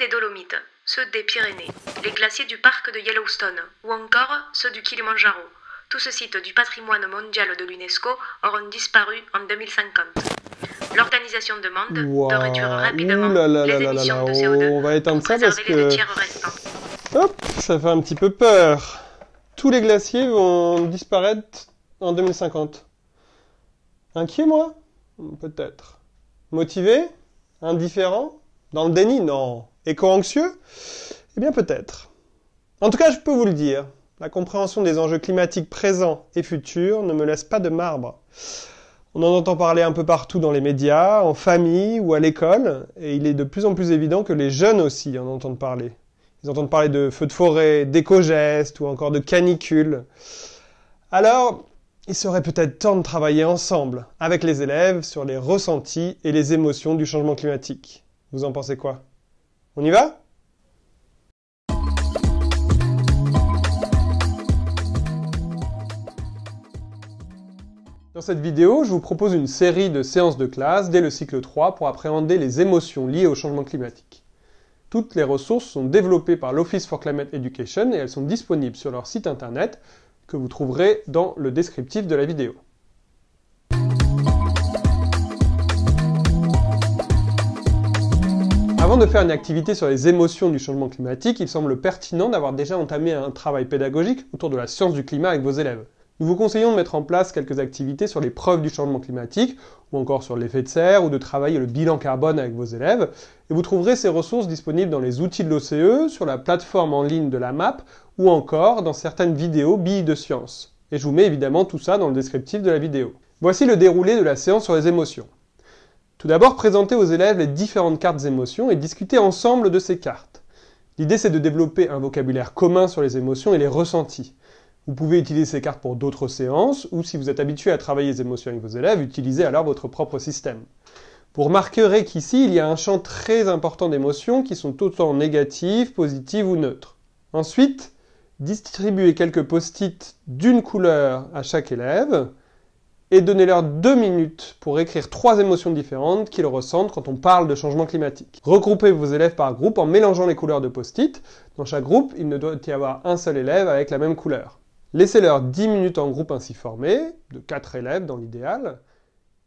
des Dolomites, ceux des Pyrénées, les glaciers du parc de Yellowstone ou encore ceux du Kilimanjaro. Tous ces sites du patrimoine mondial de l'UNESCO auront disparu en 2050. L'organisation demande de réduire rapidement là là les émissions de CO2 on va éteindre ça parce que... Hop, ça fait un petit peu peur. Tous les glaciers vont disparaître en 2050. Inquiet, moi Peut-être. Motivé Indifférent dans le déni, non. Éco-anxieux Eh bien peut-être. En tout cas, je peux vous le dire, la compréhension des enjeux climatiques présents et futurs ne me laisse pas de marbre. On en entend parler un peu partout dans les médias, en famille ou à l'école, et il est de plus en plus évident que les jeunes aussi en entendent parler. Ils entendent parler de feux de forêt, d'éco-gestes ou encore de canicules. Alors, il serait peut-être temps de travailler ensemble, avec les élèves, sur les ressentis et les émotions du changement climatique. Vous en pensez quoi On y va Dans cette vidéo, je vous propose une série de séances de classe dès le cycle 3 pour appréhender les émotions liées au changement climatique. Toutes les ressources sont développées par l'Office for Climate Education et elles sont disponibles sur leur site internet que vous trouverez dans le descriptif de la vidéo. Avant de faire une activité sur les émotions du changement climatique, il semble pertinent d'avoir déjà entamé un travail pédagogique autour de la science du climat avec vos élèves. Nous vous conseillons de mettre en place quelques activités sur les preuves du changement climatique, ou encore sur l'effet de serre, ou de travailler le bilan carbone avec vos élèves, et vous trouverez ces ressources disponibles dans les outils de l'OCE, sur la plateforme en ligne de la MAP, ou encore dans certaines vidéos billes de science. Et je vous mets évidemment tout ça dans le descriptif de la vidéo. Voici le déroulé de la séance sur les émotions. Tout d'abord, présenter aux élèves les différentes cartes émotions et discuter ensemble de ces cartes. L'idée, c'est de développer un vocabulaire commun sur les émotions et les ressentis. Vous pouvez utiliser ces cartes pour d'autres séances, ou si vous êtes habitué à travailler les émotions avec vos élèves, utilisez alors votre propre système. Vous remarquerez qu'ici, il y a un champ très important d'émotions qui sont autant négatives, positives ou neutres. Ensuite, distribuez quelques post-it d'une couleur à chaque élève, et donnez-leur deux minutes pour écrire trois émotions différentes qu'ils ressentent quand on parle de changement climatique. Regroupez vos élèves par groupe en mélangeant les couleurs de post-it. Dans chaque groupe, il ne doit y avoir un seul élève avec la même couleur. Laissez-leur 10 minutes en groupe ainsi formé, de quatre élèves dans l'idéal,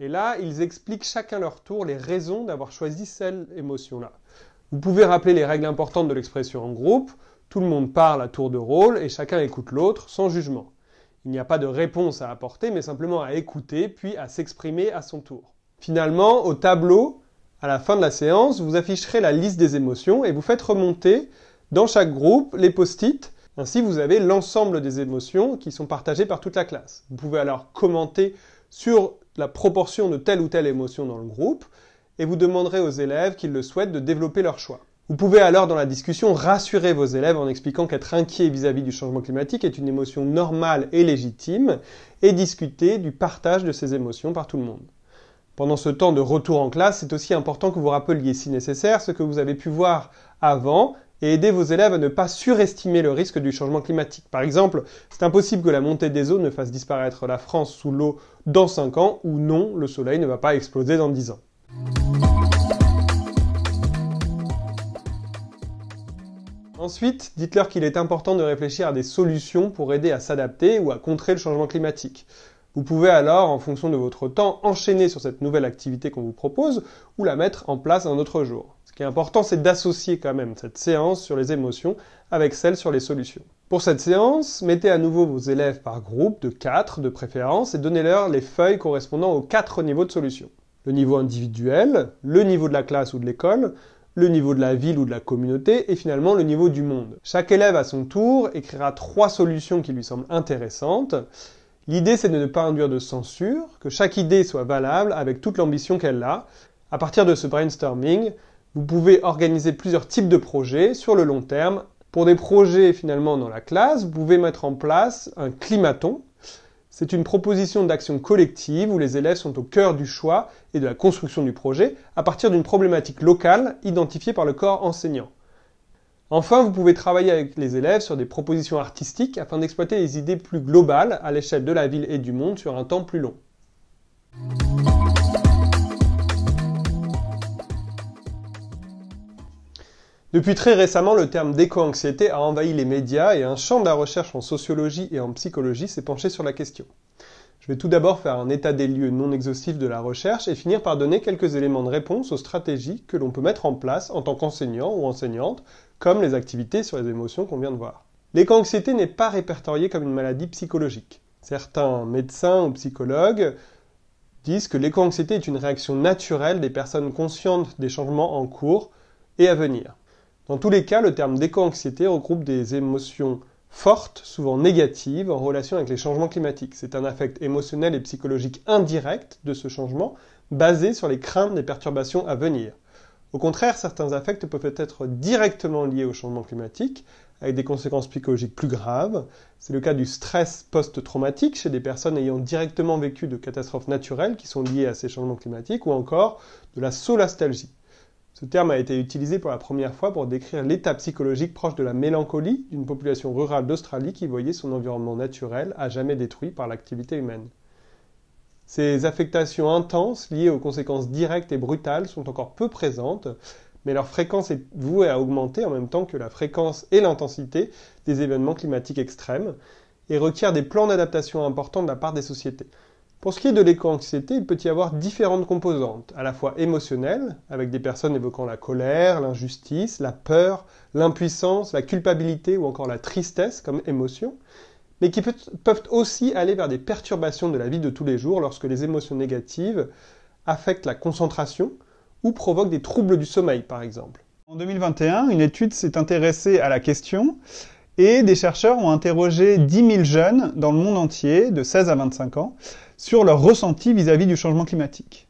et là, ils expliquent chacun leur tour les raisons d'avoir choisi cette émotion-là. Vous pouvez rappeler les règles importantes de l'expression en groupe, tout le monde parle à tour de rôle et chacun écoute l'autre sans jugement. Il n'y a pas de réponse à apporter, mais simplement à écouter, puis à s'exprimer à son tour. Finalement, au tableau, à la fin de la séance, vous afficherez la liste des émotions et vous faites remonter dans chaque groupe les post-it. Ainsi, vous avez l'ensemble des émotions qui sont partagées par toute la classe. Vous pouvez alors commenter sur la proportion de telle ou telle émotion dans le groupe et vous demanderez aux élèves qui le souhaitent de développer leur choix. Vous pouvez alors dans la discussion rassurer vos élèves en expliquant qu'être inquiet vis-à-vis du changement climatique est une émotion normale et légitime et discuter du partage de ces émotions par tout le monde. Pendant ce temps de retour en classe, c'est aussi important que vous rappeliez si nécessaire ce que vous avez pu voir avant et aider vos élèves à ne pas surestimer le risque du changement climatique. Par exemple, c'est impossible que la montée des eaux ne fasse disparaître la France sous l'eau dans 5 ans ou non, le soleil ne va pas exploser dans 10 ans. Ensuite, dites-leur qu'il est important de réfléchir à des solutions pour aider à s'adapter ou à contrer le changement climatique. Vous pouvez alors, en fonction de votre temps, enchaîner sur cette nouvelle activité qu'on vous propose ou la mettre en place un autre jour. Ce qui est important, c'est d'associer quand même cette séance sur les émotions avec celle sur les solutions. Pour cette séance, mettez à nouveau vos élèves par groupe de 4 de préférence et donnez-leur les feuilles correspondant aux 4 niveaux de solutions. Le niveau individuel, le niveau de la classe ou de l'école, le niveau de la ville ou de la communauté et finalement le niveau du monde. Chaque élève à son tour écrira trois solutions qui lui semblent intéressantes. L'idée c'est de ne pas induire de censure, que chaque idée soit valable avec toute l'ambition qu'elle a. À partir de ce brainstorming, vous pouvez organiser plusieurs types de projets sur le long terme. Pour des projets finalement dans la classe, vous pouvez mettre en place un climaton, c'est une proposition d'action collective où les élèves sont au cœur du choix et de la construction du projet à partir d'une problématique locale identifiée par le corps enseignant. Enfin, vous pouvez travailler avec les élèves sur des propositions artistiques afin d'exploiter les idées plus globales à l'échelle de la ville et du monde sur un temps plus long. Depuis très récemment, le terme d'éco-anxiété a envahi les médias et un champ de la recherche en sociologie et en psychologie s'est penché sur la question. Je vais tout d'abord faire un état des lieux non exhaustif de la recherche et finir par donner quelques éléments de réponse aux stratégies que l'on peut mettre en place en tant qu'enseignant ou enseignante, comme les activités sur les émotions qu'on vient de voir. L'éco-anxiété n'est pas répertoriée comme une maladie psychologique. Certains médecins ou psychologues disent que l'éco-anxiété est une réaction naturelle des personnes conscientes des changements en cours et à venir. Dans tous les cas, le terme d'éco-anxiété regroupe des émotions fortes, souvent négatives, en relation avec les changements climatiques. C'est un affect émotionnel et psychologique indirect de ce changement, basé sur les craintes des perturbations à venir. Au contraire, certains affects peuvent être directement liés au changement climatique, avec des conséquences psychologiques plus graves. C'est le cas du stress post-traumatique chez des personnes ayant directement vécu de catastrophes naturelles qui sont liées à ces changements climatiques, ou encore de la solastalgie. Ce terme a été utilisé pour la première fois pour décrire l'état psychologique proche de la mélancolie d'une population rurale d'Australie qui voyait son environnement naturel à jamais détruit par l'activité humaine. Ces affectations intenses liées aux conséquences directes et brutales sont encore peu présentes, mais leur fréquence est vouée à augmenter en même temps que la fréquence et l'intensité des événements climatiques extrêmes, et requiert des plans d'adaptation importants de la part des sociétés. Pour ce qui est de l'éco-anxiété, il peut y avoir différentes composantes, à la fois émotionnelles, avec des personnes évoquant la colère, l'injustice, la peur, l'impuissance, la culpabilité ou encore la tristesse comme émotion, mais qui peuvent aussi aller vers des perturbations de la vie de tous les jours lorsque les émotions négatives affectent la concentration ou provoquent des troubles du sommeil, par exemple. En 2021, une étude s'est intéressée à la question et des chercheurs ont interrogé 10 000 jeunes dans le monde entier de 16 à 25 ans sur leur ressenti vis-à-vis du changement climatique.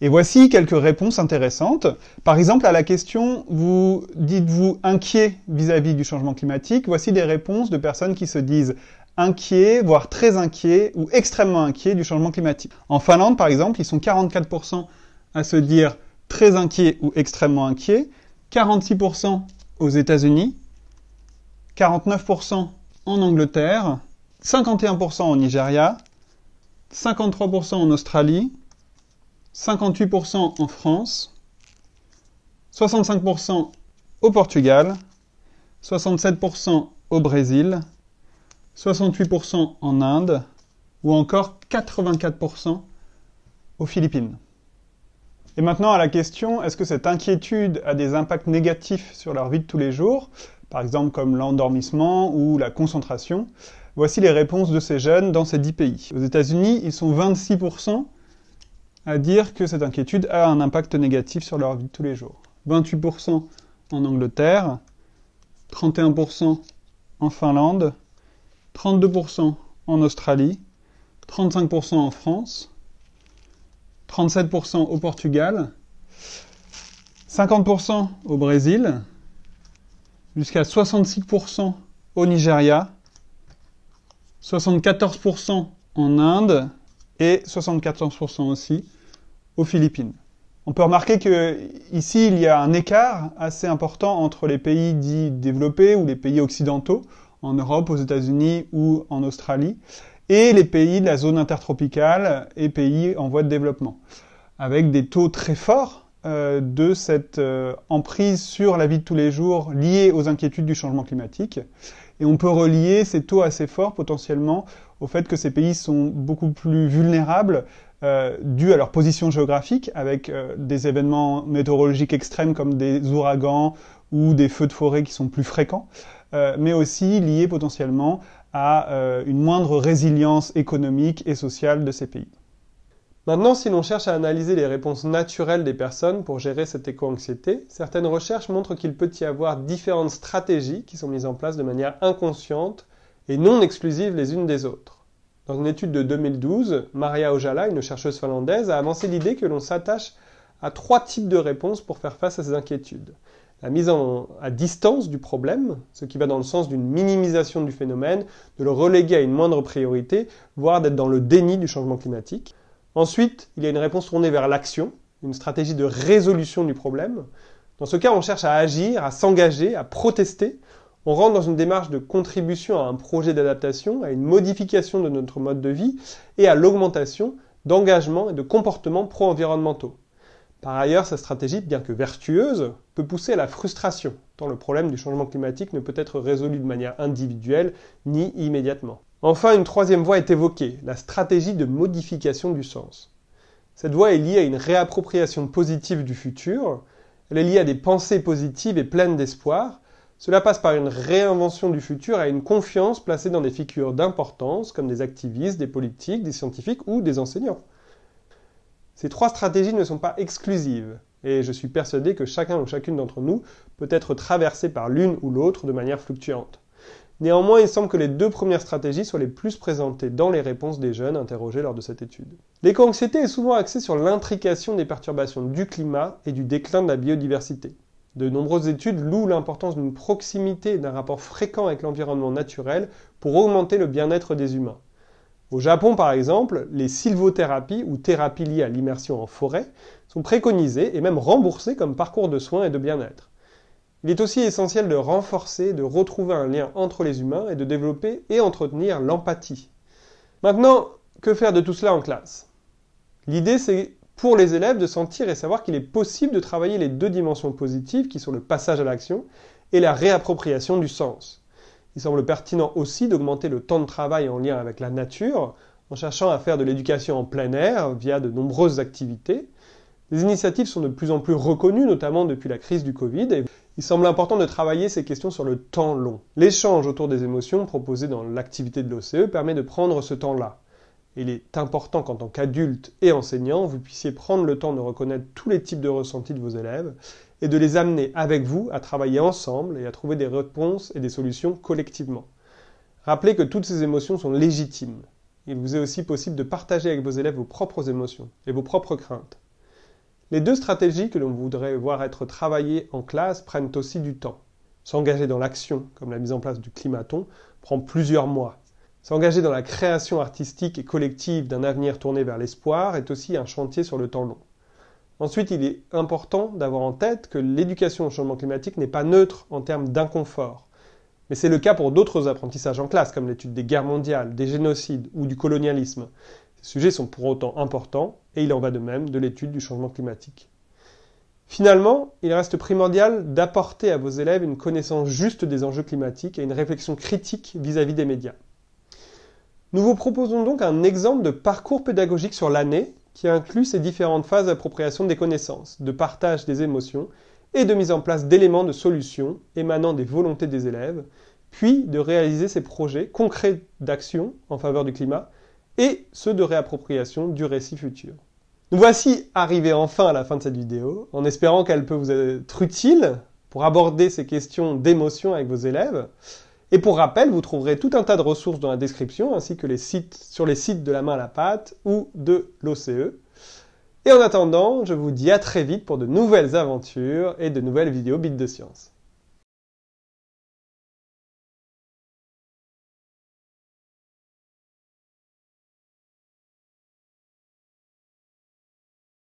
Et voici quelques réponses intéressantes. Par exemple, à la question vous dites-vous inquiet vis à -vis du changement climatique Voici des réponses de personnes qui se disent inquiets, voire très inquiets ou extrêmement inquiets du changement climatique. En Finlande, par exemple, ils sont 44% à se dire très inquiets ou extrêmement inquiets, 46% aux États-Unis, 49% en Angleterre, 51% au Nigeria 53% en Australie, 58% en France, 65% au Portugal, 67% au Brésil, 68% en Inde ou encore 84% aux Philippines. Et maintenant à la question, est-ce que cette inquiétude a des impacts négatifs sur leur vie de tous les jours, par exemple comme l'endormissement ou la concentration Voici les réponses de ces jeunes dans ces 10 pays. Aux États-Unis, ils sont 26% à dire que cette inquiétude a un impact négatif sur leur vie de tous les jours. 28% en Angleterre, 31% en Finlande, 32% en Australie, 35% en France, 37% au Portugal, 50% au Brésil, jusqu'à 66% au Nigeria 74% en Inde et 74% aussi aux Philippines. On peut remarquer que ici il y a un écart assez important entre les pays dits développés ou les pays occidentaux en Europe, aux États-Unis ou en Australie et les pays de la zone intertropicale et pays en voie de développement avec des taux très forts euh, de cette euh, emprise sur la vie de tous les jours liée aux inquiétudes du changement climatique. Et on peut relier ces taux assez forts potentiellement au fait que ces pays sont beaucoup plus vulnérables euh, dû à leur position géographique, avec des événements météorologiques extrêmes comme des ouragans ou des feux de forêt qui sont plus fréquents, mais aussi liés potentiellement à une moindre résilience économique et sociale de ces pays. Maintenant, si l'on cherche à analyser les réponses naturelles des personnes pour gérer cette éco-anxiété, certaines recherches montrent qu'il peut y avoir différentes stratégies qui sont mises en place de manière inconsciente et non exclusive les unes des autres. Dans une étude de 2012, Maria Ojala, une chercheuse finlandaise, a avancé l'idée que l'on s'attache à trois types de réponses pour faire face à ces inquiétudes. La mise à distance du problème, ce qui va dans le sens d'une minimisation du phénomène, de le reléguer à une moindre priorité, voire d'être dans le déni du changement climatique. Ensuite, il y a une réponse tournée vers l'action, une stratégie de résolution du problème. Dans ce cas, on cherche à agir, à s'engager, à protester. On rentre dans une démarche de contribution à un projet d'adaptation, à une modification de notre mode de vie et à l'augmentation d'engagements et de comportements pro-environnementaux. Par ailleurs, cette stratégie, bien que vertueuse, peut pousser à la frustration, tant le problème du changement climatique ne peut être résolu de manière individuelle ni immédiatement. Enfin, une troisième voie est évoquée, la stratégie de modification du sens. Cette voie est liée à une réappropriation positive du futur, elle est liée à des pensées positives et pleines d'espoir. Cela passe par une réinvention du futur à une confiance placée dans des figures d'importance comme des activistes, des politiques, des scientifiques ou des enseignants. Ces trois stratégies ne sont pas exclusives, et je suis persuadé que chacun ou chacune d'entre nous peut être traversé par l'une ou l'autre de manière fluctuante. Néanmoins, il semble que les deux premières stratégies soient les plus présentées dans les réponses des jeunes interrogés lors de cette étude. L'éco-anxiété est souvent axée sur l'intrication des perturbations du climat et du déclin de la biodiversité. De nombreuses études louent l'importance d'une proximité et d'un rapport fréquent avec l'environnement naturel pour augmenter le bien-être des humains. Au Japon, par exemple, les sylvothérapies ou thérapies liées à l'immersion en forêt sont préconisées et même remboursées comme parcours de soins et de bien-être. Il est aussi essentiel de renforcer, de retrouver un lien entre les humains et de développer et entretenir l'empathie. Maintenant, que faire de tout cela en classe L'idée, c'est pour les élèves de sentir et savoir qu'il est possible de travailler les deux dimensions positives qui sont le passage à l'action et la réappropriation du sens. Il semble pertinent aussi d'augmenter le temps de travail en lien avec la nature, en cherchant à faire de l'éducation en plein air via de nombreuses activités. Les initiatives sont de plus en plus reconnues, notamment depuis la crise du Covid, il semble important de travailler ces questions sur le temps long. L'échange autour des émotions proposé dans l'activité de l'OCE permet de prendre ce temps-là. Il est important qu'en tant qu'adulte et enseignant, vous puissiez prendre le temps de reconnaître tous les types de ressentis de vos élèves et de les amener avec vous à travailler ensemble et à trouver des réponses et des solutions collectivement. Rappelez que toutes ces émotions sont légitimes. Il vous est aussi possible de partager avec vos élèves vos propres émotions et vos propres craintes. Les deux stratégies que l'on voudrait voir être travaillées en classe prennent aussi du temps. S'engager dans l'action, comme la mise en place du climaton, prend plusieurs mois. S'engager dans la création artistique et collective d'un avenir tourné vers l'espoir est aussi un chantier sur le temps long. Ensuite, il est important d'avoir en tête que l'éducation au changement climatique n'est pas neutre en termes d'inconfort. Mais c'est le cas pour d'autres apprentissages en classe, comme l'étude des guerres mondiales, des génocides ou du colonialisme. Ces sujets sont pour autant importants et il en va de même de l'étude du changement climatique. Finalement, il reste primordial d'apporter à vos élèves une connaissance juste des enjeux climatiques et une réflexion critique vis-à-vis des médias. Nous vous proposons donc un exemple de parcours pédagogique sur l'année qui inclut ces différentes phases d'appropriation des connaissances, de partage des émotions et de mise en place d'éléments de solutions émanant des volontés des élèves, puis de réaliser ces projets concrets d'action en faveur du climat et ceux de réappropriation du récit futur. Nous voici arrivés enfin à la fin de cette vidéo, en espérant qu'elle peut vous être utile pour aborder ces questions d'émotion avec vos élèves. Et pour rappel, vous trouverez tout un tas de ressources dans la description, ainsi que les sites, sur les sites de la main à la pâte ou de l'OCE. Et en attendant, je vous dis à très vite pour de nouvelles aventures et de nouvelles vidéos Bits de Science.